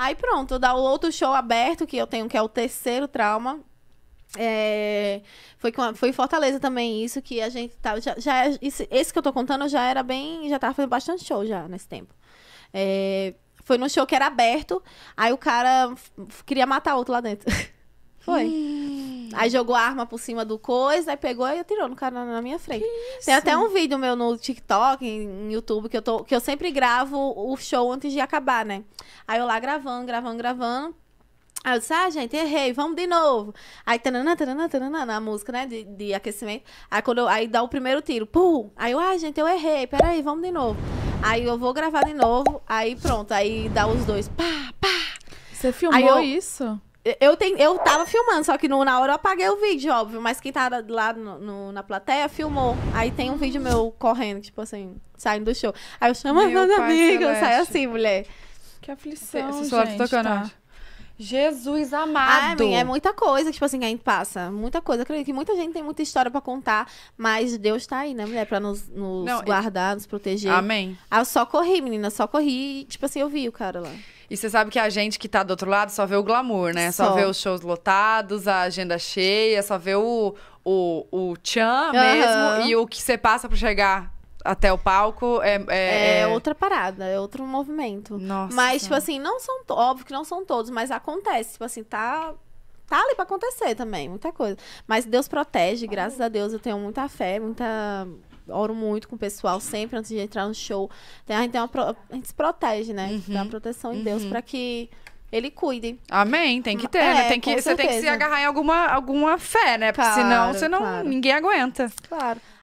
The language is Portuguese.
Aí pronto, dá o outro show aberto que eu tenho, que é o terceiro trauma. É, foi, com a, foi em Fortaleza também isso, que a gente tava. Tá, já, já, esse, esse que eu tô contando já era bem. Já tava fazendo bastante show já nesse tempo. É, foi num show que era aberto, aí o cara queria matar outro lá dentro. foi. Aí jogou a arma por cima do coisa, aí pegou e atirou no cara na minha frente. Tem até um vídeo meu no TikTok, em, em YouTube, que eu, tô, que eu sempre gravo o show antes de acabar, né? Aí eu lá gravando, gravando, gravando. Aí eu disse, ah, gente, errei, vamos de novo. Aí, tanana, tanana, tanana, na música, né, de, de aquecimento. Aí, quando eu, aí dá o primeiro tiro, pum! Aí eu, ah, gente, eu errei, peraí, vamos de novo. Aí eu vou gravar de novo, aí pronto, aí dá os dois, pá, pá. Você filmou eu... isso? Eu, tem, eu tava filmando, só que no, na hora eu apaguei o vídeo, óbvio. Mas quem tava tá lá no, no, na plateia filmou. Aí tem um vídeo meu correndo, tipo assim, saindo do show. Aí eu chamo meu as minhas amigas, sai assim, mulher. Que aflição, Esse tá gente, tá. tocando, tá. Jesus amado. Ai, é muita coisa, tipo assim, que a gente passa. Muita coisa. Acredito que muita gente tem muita história para contar, mas Deus tá aí, né, mulher? Pra nos, nos Não, guardar, eu... nos proteger. Amém. aí ah, eu só corri, menina, só corri. Tipo assim, eu vi o cara lá. E você sabe que a gente que está do outro lado só vê o glamour, né? Só, só vê os shows lotados, a agenda cheia, só vê o, o, o tchan uhum. mesmo. E o que você passa para chegar até o palco é, é, é, é... outra parada, é outro movimento. Nossa. Mas, tipo assim, não são. Óbvio que não são todos, mas acontece. Tipo assim, tá. Tá ali pra acontecer também, muita coisa. Mas Deus protege, graças a Deus eu tenho muita fé, muita oro muito com o pessoal sempre antes de entrar no show. Tem, a, gente tem uma, a gente se protege, né? Uhum. Dá uma proteção em uhum. Deus para que ele cuide. Amém, tem que ter, né? é, né? Tem que, você tem que se agarrar em alguma, alguma fé, né? Porque claro, senão você não, claro. ninguém aguenta. Claro.